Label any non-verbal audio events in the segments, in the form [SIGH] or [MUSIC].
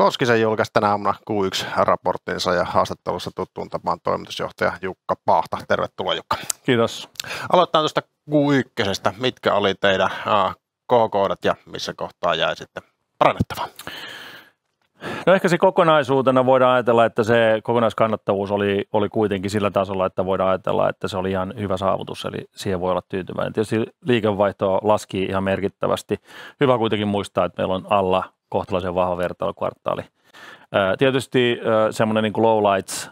Koskisen julkaisi tänä aamuna Q1-raporttinsa ja haastattelussa tuttuun tapaan toimitusjohtaja Jukka Paahta. Tervetuloa Jukka. Kiitos. Aloitetaan tuosta Q1. Mitkä oli teidän kohokohdat ja missä kohtaa jäi sitten parannettavaa? No ehkä se kokonaisuutena voidaan ajatella, että se kokonaiskannattavuus oli, oli kuitenkin sillä tasolla, että voidaan ajatella, että se oli ihan hyvä saavutus, eli siihen voi olla tyytyväinen. Tietysti liikevaihto laski ihan merkittävästi. Hyvä kuitenkin muistaa, että meillä on alla kohtalaisen vahva vertailukvartaali. Tietysti semmoinen niin low lights,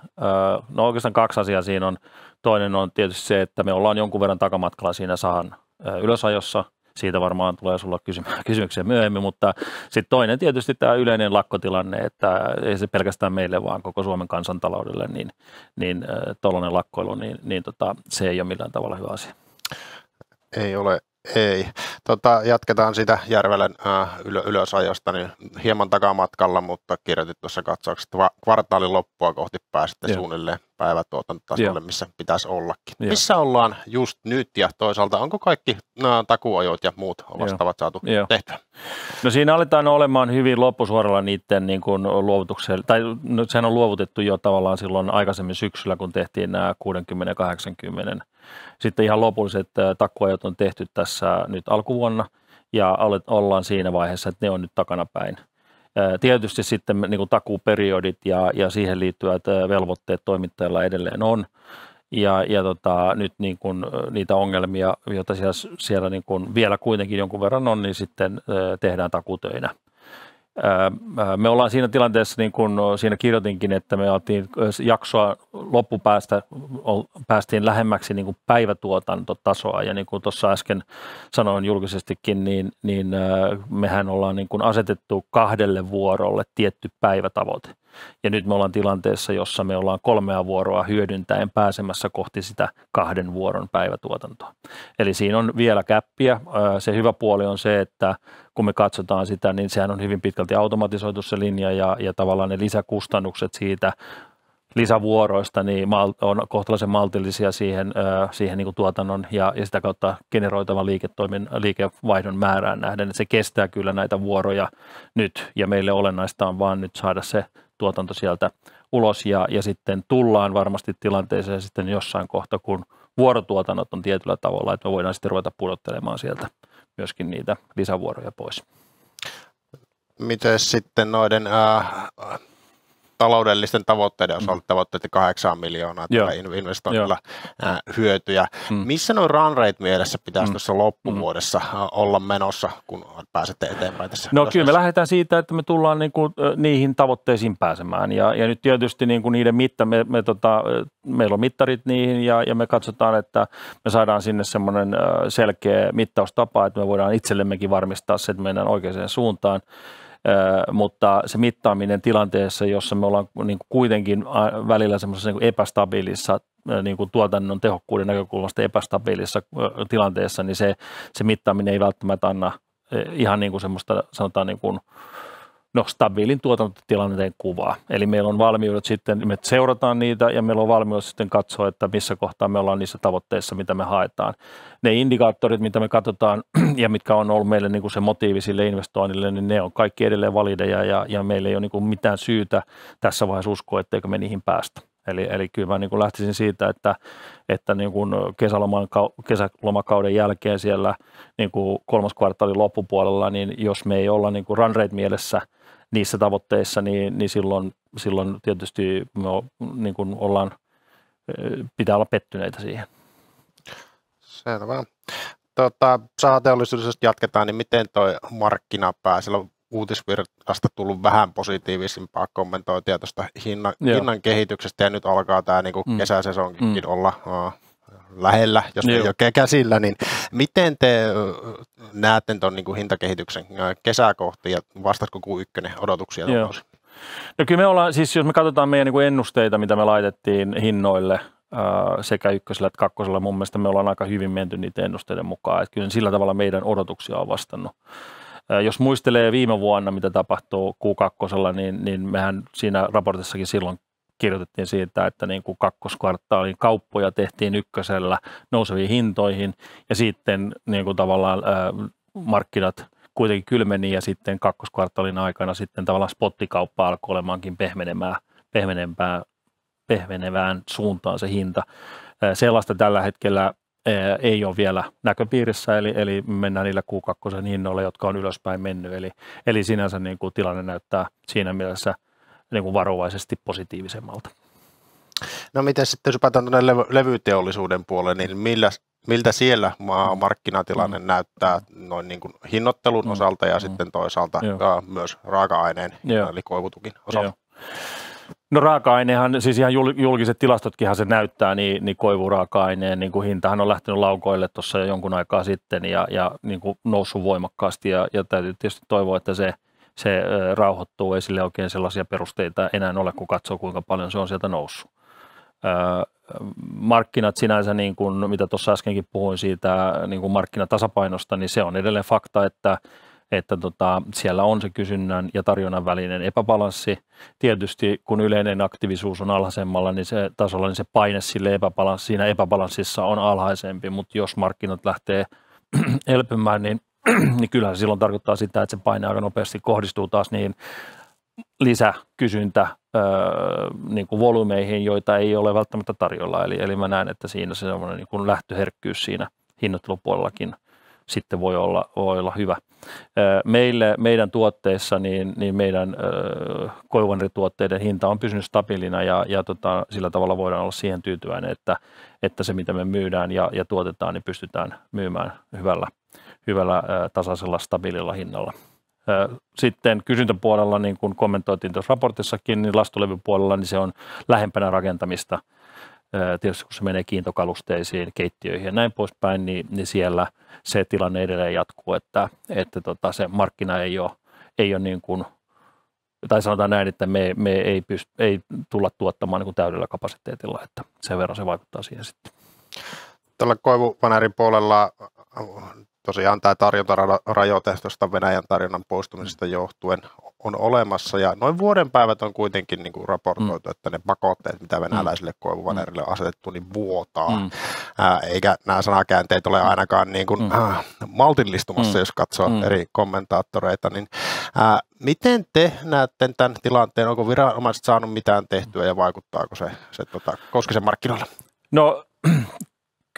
no oikeastaan kaksi asiaa siinä on. Toinen on tietysti se, että me ollaan jonkun verran takamatkalla siinä saan ylösajossa. Siitä varmaan tulee sulla [LAUGHS] kysymyksiä myöhemmin, mutta sitten toinen tietysti tämä yleinen lakkotilanne, että ei se pelkästään meille, vaan koko Suomen kansantaloudelle, niin, niin tuollainen lakkoilu, niin, niin tota, se ei ole millään tavalla hyvä asia. Ei ole ei. Tota, jatketaan sitä Järvelen ylö, ylösajosta niin hieman takamatkalla, mutta kirjoitit tuossa katsauksessa, että kvartaalin loppua kohti pääsitte Joo. suunnilleen päivätuotantotasolle, missä pitäisi ollakin. Joo. Missä ollaan just nyt ja toisaalta onko kaikki nämä takuajot ja muut vastaavat Joo. saatu Joo. tehtyä? No siinä aletaan olemaan hyvin loppusuoralla niiden niin kuin luovutuksella, tai no, sehän on luovutettu jo tavallaan silloin aikaisemmin syksyllä, kun tehtiin nämä 60-80 sitten ihan lopulliset takkuajot on tehty tässä nyt alkuvuonna ja ollaan siinä vaiheessa, että ne on nyt takanapäin. Tietysti sitten niin kuin takuuperiodit ja, ja siihen liittyvät velvoitteet toimittajilla edelleen on. Ja, ja tota, nyt niin kuin niitä ongelmia, joita siellä, siellä niin kuin vielä kuitenkin jonkun verran on, niin sitten tehdään takutöinä. Me ollaan siinä tilanteessa, niin kuin siinä kirjoitinkin, että me oltiin jaksoa loppupäästä, päästiin lähemmäksi niin kuin päivätuotantotasoa ja niin kuin tuossa äsken sanoin julkisestikin, niin, niin mehän ollaan niin kuin asetettu kahdelle vuorolle tietty päivätavoite – ja nyt me ollaan tilanteessa, jossa me ollaan kolmea vuoroa hyödyntäen pääsemässä kohti sitä kahden vuoron päivätuotantoa. Eli siinä on vielä käppiä. Se hyvä puoli on se, että kun me katsotaan sitä, niin sehän on hyvin pitkälti automatisoitu se linja ja, ja tavallaan ne lisäkustannukset siitä lisävuoroista niin on kohtalaisen maltillisia siihen, siihen niin kuin tuotannon ja, ja sitä kautta generoitavan liiketoimin, liikevaihdon määrään nähden. Että se kestää kyllä näitä vuoroja nyt ja meille olennaista on vaan nyt saada se tuotanto sieltä ulos ja, ja sitten tullaan varmasti tilanteeseen sitten jossain kohta, kun vuorotuotannot on tietyllä tavalla, että me voidaan sitten ruveta pudottelemaan sieltä myöskin niitä lisävuoroja pois. Miten sitten noiden äh, taloudellisten tavoitteiden osalta mm. tavoitteet 8 miljoonaa investoinnilla Joo. hyötyjä. Mm. Missä noin run rate mielessä pitäisi mm. tuossa loppuvuodessa mm. olla menossa, kun pääsette eteenpäin tässä? No kyllä me lähdetään siitä, että me tullaan niin kuin, niihin tavoitteisiin pääsemään ja, ja nyt tietysti niin kuin niiden mitta, me, me tota, meillä on mittarit niihin ja, ja me katsotaan, että me saadaan sinne semmoinen selkeä mittaustapa, että me voidaan itsellemmekin varmistaa se, että mennään oikeaan suuntaan mutta se mittaaminen tilanteessa, jossa me ollaan niin kuin kuitenkin välillä semmoisessa niin epästabiilissa niin kuin tuotannon tehokkuuden näkökulmasta epästabiilissa tilanteessa, niin se, se mittaaminen ei välttämättä anna ihan niin kuin semmoista sanotaan niin kuin, äh, no, stabiilin tuotantotilanteen kuvaa. Eli meillä on valmiudet sitten, me seurataan niitä ja meillä on valmiudet sitten katsoa, että missä kohtaa me ollaan niissä tavoitteissa, mitä me haetaan. Ne indikaattorit, mitä me katsotaan [CLEARS THROAT] ja mitkä on ollut meille niin kuin se motiivi sille investoinnille, niin ne on kaikki edelleen valideja ja, ja meillä ei ole niin kuin mitään syytä tässä vaiheessa uskoa, etteikö me niihin päästä. Eli, eli kyllä mä niin kuin lähtisin siitä, että, että niin kuin kesäloman, kesälomakauden jälkeen siellä niin kuin kolmas kvartaalin loppupuolella, niin jos me ei olla niin kuin run rate mielessä – niissä tavoitteissa, niin, niin silloin, silloin tietysti me o, niin kuin ollaan, pitää olla pettyneitä siihen. Selvä. Tota, sahateollisuudessa jatketaan, niin miten toi markkinapää, siellä on uutisvirtasta tullut vähän positiivisimpaa kommentointia tuosta hinnan, hinnan kehityksestä ja nyt alkaa tämä niin mm. kesäsesonkin mm. olla lähellä, jos ei ole käsillä, niin miten te näette tuon niin hintakehityksen hintakehityksen kohti ja vastatko kuin ykkönen odotuksia? No kyllä me ollaan, siis jos me katsotaan meidän niin ennusteita, mitä me laitettiin hinnoille sekä ykkösellä että kakkosella, mun mielestä me ollaan aika hyvin menty niiden ennusteiden mukaan, että kyllä sillä tavalla meidän odotuksia on vastannut. Jos muistelee viime vuonna, mitä tapahtuu Q2, niin, niin mehän siinä raportissakin silloin kirjoitettiin siitä, että niin kuin kakkoskvartaalin kauppoja tehtiin ykkösellä nouseviin hintoihin ja sitten niin kuin tavallaan ää, markkinat kuitenkin kylmeni ja sitten kakkoskvartaalin aikana sitten tavallaan spottikauppa alkoi olemaankin pehmenemään, pehmenempää, pehmenevään suuntaan se hinta. Ää, sellaista tällä hetkellä ei ole vielä näköpiirissä, eli, eli mennään niillä Q2 hinnoilla, jotka on ylöspäin mennyt. Eli, eli sinänsä niin kuin tilanne näyttää siinä mielessä – niin kuin varovaisesti positiivisemmalta. No mitä sitten, jos päätän tuonne levyteollisuuden puolelle, niin millä, miltä siellä markkinatilanne mm. näyttää noin niin kuin hinnoittelun mm. osalta ja mm. sitten toisaalta Joo. myös raaka-aineen Joo. eli koivutukin osalta? Joo. No raaka-ainehan, siis ihan julkiset tilastotkinhan se näyttää, niin, niin koivuraaka-aineen niin kuin hintahan on lähtenyt laukoille tuossa jo jonkun aikaa sitten ja, ja niin kuin noussut voimakkaasti ja, ja täytyy tietysti toivoa, että se – se rauhoittuu, ei sille oikein sellaisia perusteita enää ole, kun katsoo kuinka paljon se on sieltä noussut. Markkinat sinänsä, niin kuin, mitä tuossa äskenkin puhuin siitä niin kuin markkinatasapainosta, niin se on edelleen fakta, että että tota, siellä on se kysynnän ja tarjonnan välinen epäbalanssi. Tietysti kun yleinen aktiivisuus on alhaisemmalla niin se tasolla, niin se paine sille epäbalanssi, siinä epäbalanssissa on alhaisempi, mutta jos markkinat lähtee [CLEARS THROAT] elpymään, niin [CLEARS THROAT] niin kyllähän se silloin tarkoittaa sitä, että se paine aika nopeasti kohdistuu taas niin lisäkysyntä öö, niin kuin volyymeihin, joita ei ole välttämättä tarjolla. Eli, eli mä näen, että siinä se semmoinen niin kuin lähtöherkkyys siinä hinnoittelupuolellakin sitten voi olla, voi olla hyvä. Öö, meille, meidän tuotteissa, niin, niin meidän öö, hinta on pysynyt stabiilina ja, ja tota, sillä tavalla voidaan olla siihen tyytyväinen, että, että se mitä me myydään ja, ja tuotetaan, niin pystytään myymään hyvällä hyvällä tasaisella stabiililla hinnalla. Sitten kysyntäpuolella, niin kuin kommentoitiin tuossa raportissakin, niin lastulevypuolella niin se on lähempänä rakentamista. Tietysti kun se menee kiintokalusteisiin, keittiöihin ja näin poispäin, niin, niin siellä se tilanne edelleen jatkuu, että, että tota, se markkina ei ole, ei ole niin kuin, tai sanotaan näin, että me, me ei, pyst, ei tulla tuottamaan niin kuin täydellä kapasiteetilla, että sen verran se vaikuttaa siihen sitten. Tällä koivupaneerin puolella tosiaan tämä tarjontarajoite tuosta Venäjän tarjonnan poistumisesta mm. johtuen on olemassa ja noin vuoden päivät on kuitenkin niin kuin raportoitu, mm. että ne pakotteet, mitä mm. venäläisille koivuvanerille on mm. asetettu, niin vuotaa. Mm. Ää, eikä nämä sanakäänteet ole ainakaan niin kuin, mm. äh, maltillistumassa, mm. jos katsoo mm. eri kommentaattoreita. Niin, ää, miten te näette tämän tilanteen? Onko viranomaiset saanut mitään tehtyä ja vaikuttaako se, se tota, Koskisen markkinoille? No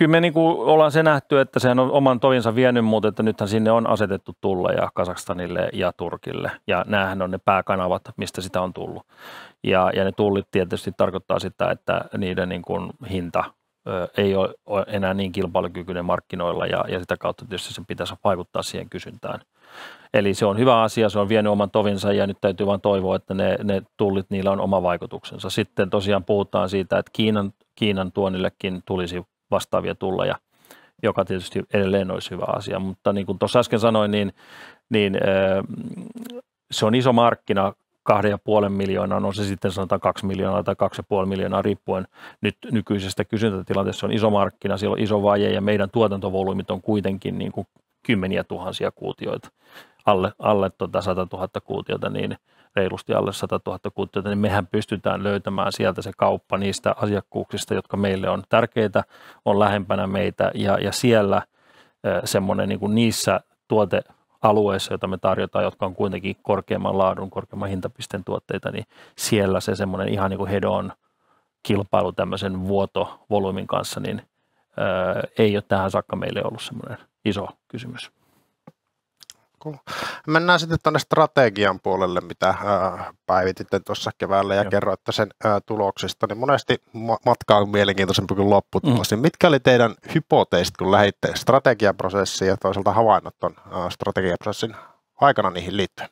kyllä me niin kuin ollaan se nähty, että se on oman tovinsa vienyt, mutta että nythän sinne on asetettu tulleja Kasakstanille ja Turkille. Ja näähän on ne pääkanavat, mistä sitä on tullut. Ja, ja ne tullit tietysti tarkoittaa sitä, että niiden niin kuin hinta ö, ei ole enää niin kilpailukykyinen markkinoilla ja, ja sitä kautta tietysti sen pitäisi vaikuttaa siihen kysyntään. Eli se on hyvä asia, se on vienyt oman tovinsa ja nyt täytyy vain toivoa, että ne, ne tullit, niillä on oma vaikutuksensa. Sitten tosiaan puhutaan siitä, että Kiinan, Kiinan tuonnillekin tulisi vastaavia tulla ja joka tietysti edelleen olisi hyvä asia, mutta niin kuin tuossa äsken sanoin, niin, niin se on iso markkina, 2,5 puolen miljoonaa, on se sitten sanotaan kaksi miljoonaa tai kaksi miljoonaa riippuen nyt nykyisestä kysyntätilanteessa on iso markkina, siellä on iso vaje ja meidän tuotantovolyymit on kuitenkin niin kuin kymmeniä tuhansia kuutioita alle, alle tuota 100 000 kuutiota, niin reilusti alle 100 000 kuutiota, niin mehän pystytään löytämään sieltä se kauppa niistä asiakkuuksista, jotka meille on tärkeitä, on lähempänä meitä ja, ja siellä semmoinen niin kuin niissä tuote alueissa, joita me tarjotaan, jotka on kuitenkin korkeamman laadun, korkeamman hintapisteen tuotteita, niin siellä se semmoinen ihan niin kuin hedon kilpailu tämmöisen vuotovolyymin kanssa, niin ää, ei ole tähän saakka meille ollut semmoinen iso kysymys cool. Mennään sitten tuonne strategian puolelle, mitä päivitit päivititte tuossa keväällä ja Joo. kerroitte sen tuloksista. Niin monesti ma- matka on mielenkiintoisempi kuin lopputulos. Mm. Niin mitkä oli teidän hypoteesit, kun lähditte strategiaprosessiin ja toisaalta havainnot tuon strategiaprosessin aikana niihin liittyen?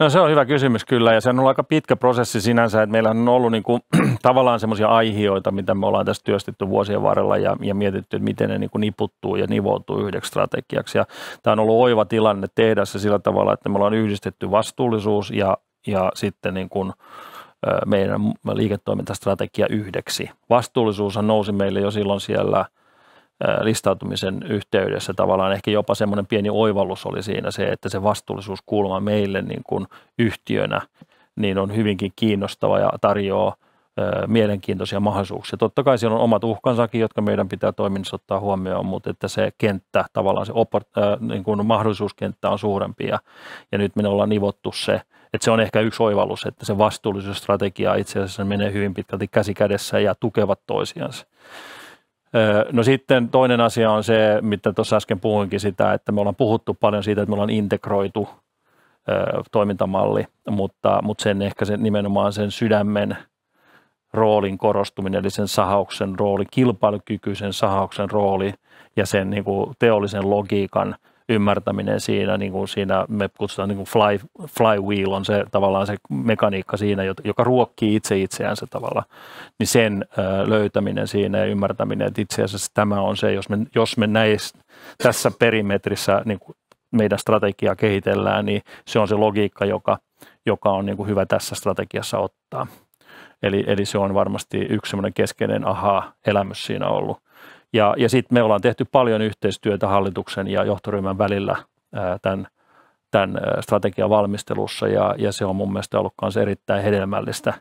No se on hyvä kysymys kyllä ja se on ollut aika pitkä prosessi sinänsä, että meillä on ollut niin kuin, [CLEARS THROAT] tavallaan semmoisia aihioita, mitä me ollaan tässä työstetty vuosien varrella ja, ja mietitty, että miten ne niin kuin niputtuu ja nivoutuu yhdeksi strategiaksi. Ja tämä on ollut oiva tilanne tehdä se sillä tavalla, että me ollaan yhdistetty vastuullisuus ja, ja sitten niin kuin, meidän liiketoimintastrategia yhdeksi. Vastuullisuushan nousi meille jo silloin siellä – listautumisen yhteydessä tavallaan ehkä jopa semmoinen pieni oivallus oli siinä se, että se vastuullisuuskulma meille niin kuin yhtiönä niin on hyvinkin kiinnostava ja tarjoaa mielenkiintoisia mahdollisuuksia. Totta kai siellä on omat uhkansakin, jotka meidän pitää toiminnassa ottaa huomioon, mutta että se kenttä, tavallaan se opor- äh, niin kuin mahdollisuuskenttä on suurempi ja, ja nyt me ollaan nivottu se, että se on ehkä yksi oivallus, että se vastuullisuusstrategia itse asiassa menee hyvin pitkälti käsi kädessä ja tukevat toisiansa. No sitten toinen asia on se, mitä tuossa äsken puhuinkin sitä, että me ollaan puhuttu paljon siitä, että me ollaan integroitu toimintamalli, mutta, mutta sen ehkä sen, nimenomaan sen sydämen roolin korostuminen, eli sen sahauksen rooli, kilpailukykyisen sahauksen rooli ja sen niin kuin teollisen logiikan – ymmärtäminen siinä, niin kuin siinä me kutsutaan niin kuin fly, flywheel on se tavallaan se mekaniikka siinä, joka ruokkii itse itseään se tavalla, niin sen löytäminen siinä ja ymmärtäminen, että itse asiassa tämä on se, jos me, jos me näis, tässä perimetrissä niin kuin meidän strategiaa kehitellään, niin se on se logiikka, joka, joka on niin kuin hyvä tässä strategiassa ottaa. Eli, eli se on varmasti yksi semmoinen keskeinen aha-elämys siinä ollut. Ja, ja sitten me ollaan tehty paljon yhteistyötä hallituksen ja johtoryhmän välillä tämän, tämän strategian valmistelussa ja, ja se on mun mielestä ollut myös erittäin hedelmällistä.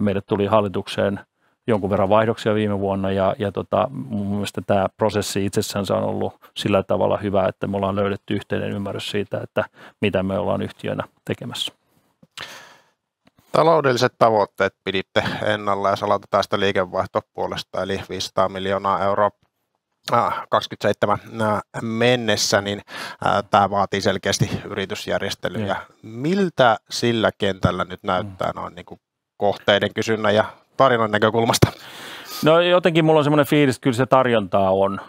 Meille tuli hallitukseen jonkun verran vaihdoksia viime vuonna ja, ja tota, mun mielestä tämä prosessi itsessään on ollut sillä tavalla hyvä, että me ollaan löydetty yhteinen ymmärrys siitä, että mitä me ollaan yhtiönä tekemässä. Taloudelliset tavoitteet piditte ennalla ja salautetaan sitä liikevaihtopuolesta, eli 500 miljoonaa euroa 27 äh, äh, mennessä, niin äh, tämä vaatii selkeästi yritysjärjestelyä. Ja. Niin. Miltä sillä kentällä nyt näyttää mm. noin niin kuin kohteiden kysynnän ja tarinan näkökulmasta? No jotenkin mulla on semmoinen fiilis, että kyllä se tarjontaa on.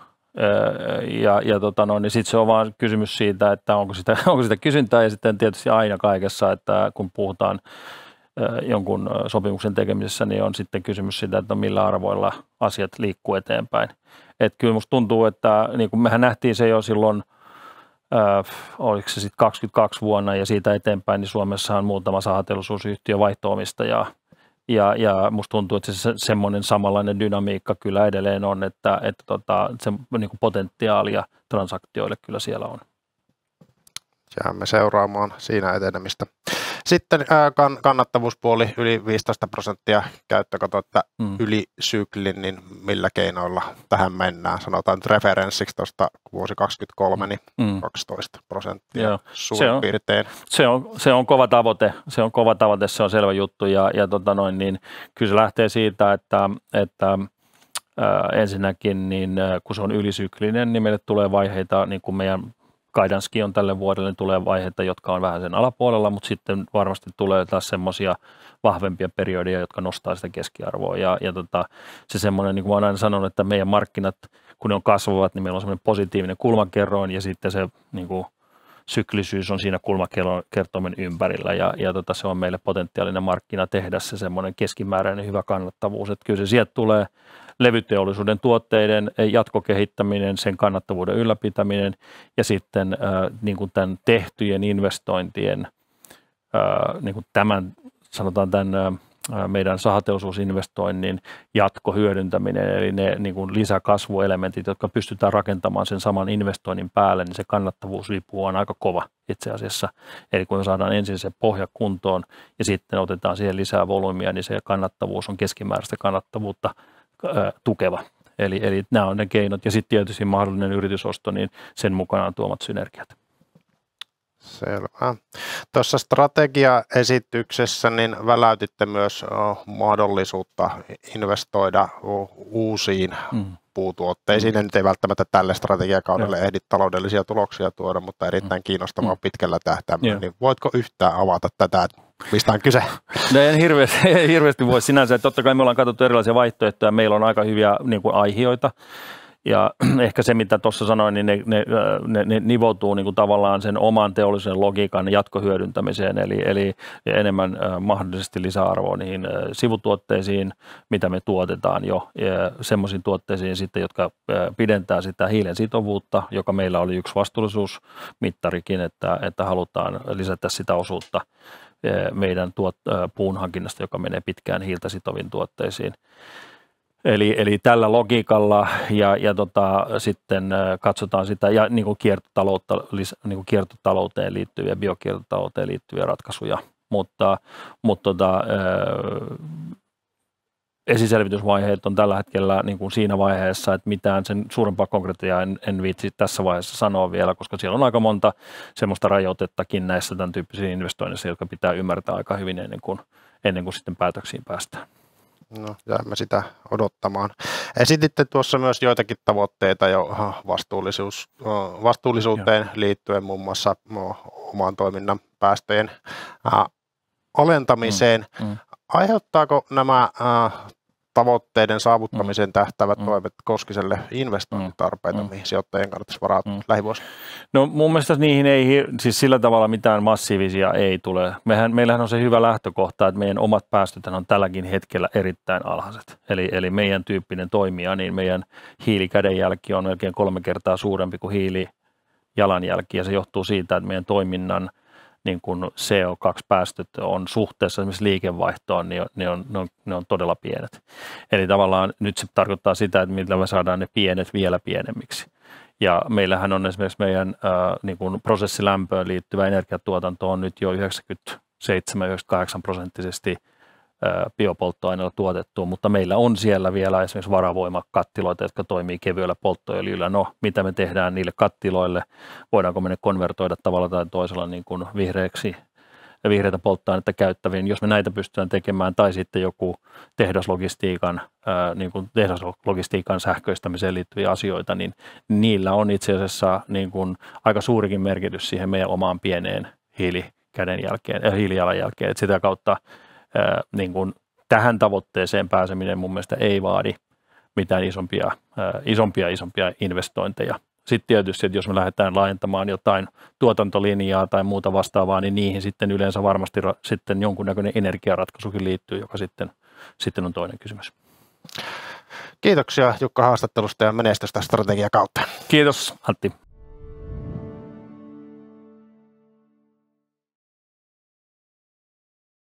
Ja, ja tota no, niin sitten se on vaan kysymys siitä, että onko sitä, [LAUGHS] onko sitä kysyntää ja sitten tietysti aina kaikessa, että kun puhutaan jonkun sopimuksen tekemisessä, niin on sitten kysymys sitä, että no, millä arvoilla asiat liikkuu eteenpäin. Et kyllä musta tuntuu, että niin kuin mehän nähtiin se jo silloin, äh, oliko se sitten 22 vuonna ja siitä eteenpäin, niin Suomessa on muutama sahateollisuusyhtiö vaihtoomista ja, Ja, ja musta tuntuu, että se, semmoinen samanlainen dynamiikka kyllä edelleen on, että, että tota, se niin kuin potentiaalia transaktioille kyllä siellä on. Jäämme seuraamaan siinä etenemistä. Sitten kannattavuuspuoli yli 15 prosenttia käyttökato, että mm. yli syklin, niin millä keinoilla tähän mennään. Sanotaan nyt referenssiksi tuosta vuosi 2023, niin mm. 12 prosenttia Joo. suurin se on, piirtein. Se on, se on kova tavoite, se on kova tavoite, se on selvä juttu ja, ja tota noin, niin kyllä se lähtee siitä, että, että ensinnäkin, niin kun se on ylisyklinen, niin meille tulee vaiheita, niin kuin meidän Kaidanski on tälle vuodelle, niin tulee vaiheita, jotka on vähän sen alapuolella, mutta sitten varmasti tulee taas semmoisia vahvempia periodeja, jotka nostaa sitä keskiarvoa. Ja, ja tota, se semmoinen, niin kuin olen aina sanonut, että meidän markkinat, kun ne on kasvavat, niin meillä on semmoinen positiivinen kulmakerroin ja sitten se niin kuin, syklisyys on siinä kulmakertoimen ympärillä ja, ja tota, se on meille potentiaalinen markkina tehdä se semmoinen keskimääräinen hyvä kannattavuus. Että kyllä se sieltä tulee levyteollisuuden tuotteiden eh, jatkokehittäminen, sen kannattavuuden ylläpitäminen ja sitten äh, niin kuin tämän tehtyjen investointien, äh, niin kuin tämän sanotaan tämän äh, meidän sahateollisuusinvestoinnin jatkohyödyntäminen, eli ne niin kuin lisäkasvuelementit, jotka pystytään rakentamaan sen saman investoinnin päälle, niin se kannattavuus riippuu on aika kova itse asiassa. Eli kun saadaan ensin se pohja kuntoon ja sitten otetaan siihen lisää volyymia, niin se kannattavuus on keskimääräistä kannattavuutta – tukeva. Eli, eli nämä on ne keinot. Ja sitten tietysti mahdollinen yritysosto, niin sen mukanaan tuomat synergiat. Selvä. Tuossa strategiaesityksessä niin väläytitte myös mahdollisuutta investoida uusiin mm puutuotteisiin. Mm. nyt ei välttämättä tälle strategiakaudelle ehdi taloudellisia tuloksia tuoda, mutta erittäin mm. kiinnostavaa mm. pitkällä tähtäimellä. Niin voitko yhtään avata tätä, mistä on kyse? No en hirveästi, [LAUGHS] hirveästi voi sinänsä. Totta kai me ollaan katsottu erilaisia vaihtoehtoja. Meillä on aika hyviä niin kuin, aiheita ja [CLEARS THROAT] ehkä se, mitä tuossa sanoin, niin ne, ne, äh, ne, ne nivoutuu niin kuin tavallaan sen oman teollisen logiikan jatkohyödyntämiseen, eli, eli enemmän äh, mahdollisesti lisäarvoa niihin äh, sivutuotteisiin, mitä me tuotetaan jo, semmoisiin tuotteisiin sitten, jotka pidentää sitä hiilen sitovuutta, joka meillä oli yksi vastuullisuusmittarikin, että, että halutaan lisätä sitä osuutta meidän tuot, puun hankinnasta, joka menee pitkään hiiltä sitoviin tuotteisiin. Eli, eli tällä logiikalla ja, ja tota, sitten katsotaan sitä ja niin kuin kiertotaloutta, niin kuin kiertotalouteen liittyviä, biokiertotalouteen liittyviä ratkaisuja. Mutta, mutta tota, esiselvitysvaiheet on tällä hetkellä niin kuin siinä vaiheessa, että mitään sen suurempaa konkretiaa en, en viitsi tässä vaiheessa sanoa vielä, koska siellä on aika monta semmoista rajoitettakin näissä tämän tyyppisissä investoinnissa, jotka pitää ymmärtää aika hyvin ennen kuin, ennen kuin sitten päätöksiin päästään. No, jäämme sitä odottamaan. Esititte tuossa myös joitakin tavoitteita jo vastuullisuus, vastuullisuuteen Joo. liittyen muun muassa oman toiminnan päästöjen alentamiseen. Mm, mm. Aiheuttaako nämä tavoitteiden saavuttamisen mm. tähtävät mm. toimet Koskiselle investointitarpeita, mm. mihin sijoittajien kannattaisi varautua mm. lähivuosina? No mun mielestä niihin ei, siis sillä tavalla mitään massiivisia ei tule. Mehän, meillähän on se hyvä lähtökohta, että meidän omat päästöt on tälläkin hetkellä erittäin alhaiset. Eli, eli meidän tyyppinen toimija, niin meidän hiilikädenjälki on melkein kolme kertaa suurempi kuin hiilijalanjälki. Ja se johtuu siitä, että meidän toiminnan niin kuin CO2-päästöt on suhteessa esimerkiksi liikevaihtoon, niin ne on, ne, on, ne on todella pienet. Eli tavallaan nyt se tarkoittaa sitä, että millä me saadaan ne pienet vielä pienemmiksi. Ja meillähän on esimerkiksi meidän ää, äh, niin kuin prosessilämpöön liittyvä energiatuotanto on nyt jo 97-98 prosenttisesti äh, biopolttoaineella tuotettu, mutta meillä on siellä vielä esimerkiksi varavoimakattiloita, jotka toimii kevyellä polttoöljyllä. No, mitä me tehdään niille kattiloille? Voidaanko me ne konvertoida tavalla tai toisella niin kuin vihreäksi ja vihreitä polttoainetta käyttäviin, jos me näitä pystytään tekemään, tai sitten joku tehdaslogistiikan, ää, niin kuin tehdaslogistiikan sähköistämiseen liittyviä asioita, niin niillä on itse asiassa niin kuin aika suurikin merkitys siihen meidän omaan pieneen hiilikädenjälkeen, äh, hiilijalanjälkeen. että sitä kautta ää, niin kuin tähän tavoitteeseen pääseminen mun mielestä ei vaadi mitään isompia, isompia, isompia investointeja – sitten tietysti, että jos me lähdetään laajentamaan jotain tuotantolinjaa tai muuta vastaavaa, niin niihin sitten yleensä varmasti sitten jonkunnäköinen energiaratkaisukin liittyy, joka sitten, sitten on toinen kysymys. Kiitoksia Jukka haastattelusta ja menestystä strategia kautta. Kiitos Antti.